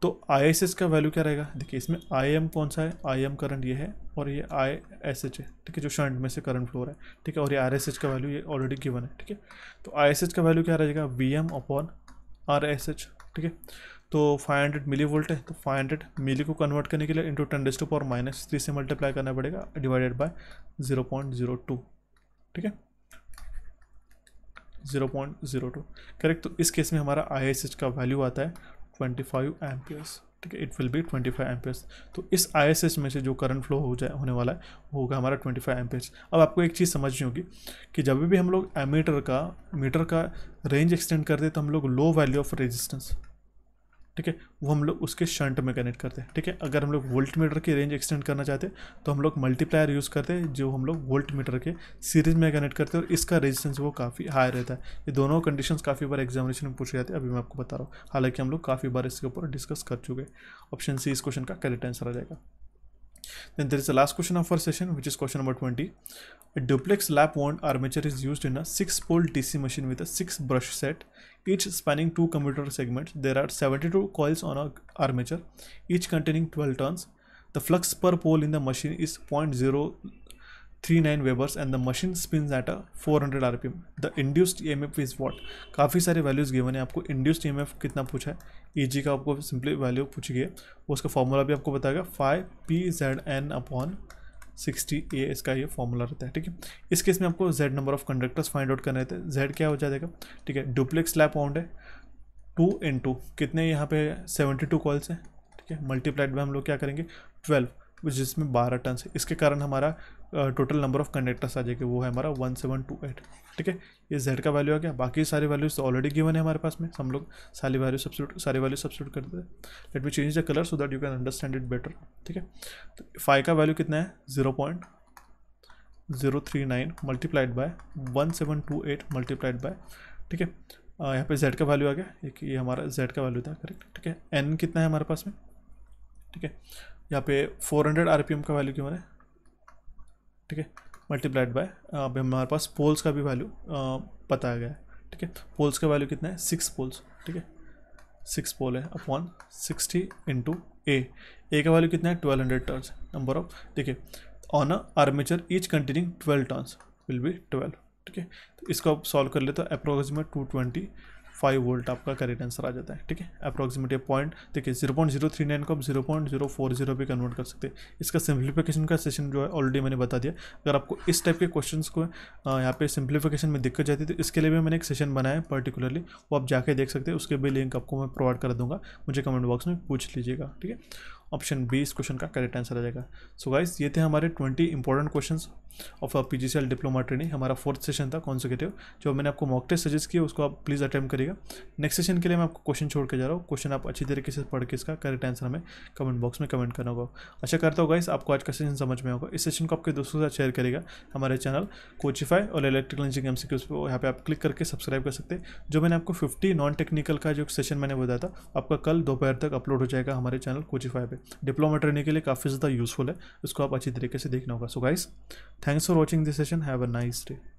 तो आई एस एस का वैल्यू क्या रहेगा देखिए इसमें आई एम कौन सा है आई एम करंट ये है और ये आई एस एच है ठीक है जो शंट में से करंट फ्लोर है ठीक है और ये आर एस एच का वैल्यू ये ऑलरेडी गिवन है ठीक है तो आई एस एच का वैल्यू क्या रहेगा V M upon R S H ठीक है तो 500 हंड्रेड मिली वोल्ट है तो 500 हंड्रेड मिली को कन्वर्ट करने के लिए into ten days to power minus three से मल्टीप्लाई करना पड़ेगा डिवाइडेड बाय 0.02 ठीक है 0.02 करेक्ट तो इस केस में हमारा आई का वैल्यू आता है ट्वेंटी पी एम्पियर्स ठीक है it will be P amperes तो इस एस में से जो करंट फ्लो हो जाए होने वाला है वो होगा हमारा ट्वेंटी पी एम्पियर्स अब आपको एक चीज़ समझनी होगी कि जब भी हम लोग एमीटर का मीटर का रेंज एक्सटेंड करते हैं तो हम लोग लो वैल्यू ऑफ रेजिस्टेंस ठीक है वो हम लोग उसके शंट में कनेक्ट करते हैं ठीक है अगर हम लोग वोल्ट मीटर की रेंज एक्सटेंड करना चाहते हैं तो हम लोग मल्टीप्लायर यूज़ करते हैं जो हम लोग वोल्ट मीटर के सीरीज में कनेक्ट करते हैं और इसका रेजिस्टेंस वो काफ़ी हाई रहता है ये दोनों कंडीशंस काफ़ी बार एग्जामिनेशन में पूछे जाते हैं अभी मैं आपको बता रहा हूँ हालांकि हम लोग काफ़ी बार इसके ऊपर डिस्कस कर चुके ऑप्शन सी इस क्वेश्चन का करेक्ट आंसर आ जाएगा Then there is the last question of our session, which is question number 20. A duplex lap wound armature is used in a 6-pole DC machine with a 6-brush set. each spanning two commutator segments. There are 72 coils on a armature, each containing 12 turns. The flux per pole in the machine is 0.039 Webers and the machine spins at a 400 RPM. The induced EMF is what? काफ़ी सारे values given है आपको induced EMF कितना पूछा है EG का आपको simply value पूछी गई है उसका formula भी आपको बताएगा five P Z N upon sixty A इसका ये फॉर्मूला रहता है ठीक है इस केस में आपको Z number of conductors find out करने रहते हैं जेड क्या हो जाएगा ठीक है डुप्लेक्स लैप ऑन्ड है टू इन टू कितने यहाँ पे सेवेंटी टू कॉल्स हैं ठीक है मल्टीप्लाइड में हम लोग क्या करेंगे ट्वेल्व जिसमें बारह टन है इसके कारण हमारा टोटल नंबर ऑफ कंडक्टर्स आ जाएगा वो है हमारा वन सेवन टू एट ठीक है ये जेड का वैल्यू आ गया बाकी सारे वैल्यूज तो ऑलरेडी गिवन है हमारे पास में हम लोग सारी वैल्यू सब्सिट्यूट सारी वैल्यू सब्सिट्यूट करते हैं let me change the colour so that you can understand it better ठीक है तो फाइव का वैल्यू कितना है zero point zero three nine multiplied by one seven two eight multiplied by ठीक है यहाँ पे जेड का वैल्यू आ गया एक ये हमारा जेड का वैल्यू था करेक्ट ठीक है एन कितना है हमारे पास में ठीक है यहाँ पे फोर पी एम का वैल्यू क्यों है ठीक है मल्टीप्लाइड बाय अब हमारे पास पोल्स का भी वैल्यू बताया गया है ठीक है पोल्स का वैल्यू कितना है सिक्स पोल्स ठीक है सिक्स पोल है upon sixty into A A का वैल्यू कितना है twelve hundred turns number of देखिए on a armature each containing twelve turns will be twelve ठीक है तो इसको आप सॉल्व कर लेते हैं approximate to twenty five volt आपका करेक्ट आंसर आ जाता है ठीक है अप्रॉक्सीमेटली पॉइंट देखिए zero point zero three nine को आप zero point zero four zero भी कन्वर्ट कर सकते हैं इसका सिंप्लीफिकेशन का सेशन जो है ऑलरेडी मैंने बता दिया अगर आपको इस टाइप के क्वेश्चन को यहाँ पे सिंप्लीफिकेशन में दिक्कत जाती है तो इसके लिए भी मैंने एक सेशन बनाया है पर्टिकुलरली वो आप जाके देख सकते हैं उसके भी लिंक आपको मैं प्रोवाइड कर दूंगा मुझे कमेंट बॉक्स में पूछ लीजिएगा ठीक है ऑप्शन बी इस क्वेश्चन का करेक्ट आंसर आ जाएगा सो गाइस ये थे हमारे twenty important question of P G C L diploma training हमारा फोर्थ सेशन था कॉन्सिक्यूटिव जो मैंने आपको मॉक टेस्ट सजेस्ट किया उसको आप प्लीज़ अटैम्प करिएगा नेक्स्ट सेशन के लिए मैं आपको क्वेश्चन छोड़ के जा रहा हूँ क्वेश्चन आप अच्छी तरीके से पढ़ के इसका करेक्ट आंसर हमें कमेंट बॉक्स में कमेंट करना होगा अच्छा करता हूँ गाइस आपको आज का सेशन समझ में होगा इस सेशन को आपके दोस्तों के साथ शेयर करेगा हमारे चैनल कोचिफाई और electrical engineer M C Qs पर यहाँ पे आप क्लिक करके सब्सक्राइब कर सकते हैं जो मैंने आपको फिफ्टी नॉन टेक्निकल का जो सेशन मैंने बताया था आपका कल दोपहर तक अपलोड हो जाएगा हमारे चैनल कोचिफाई पर डिप्लोमा ट्रेनिंग के लिए काफ़ी ज़्यादा यूज़फुल है इसको आप अच्छी तरीके से देखना होगा so guys thanks for watching this session have a nice day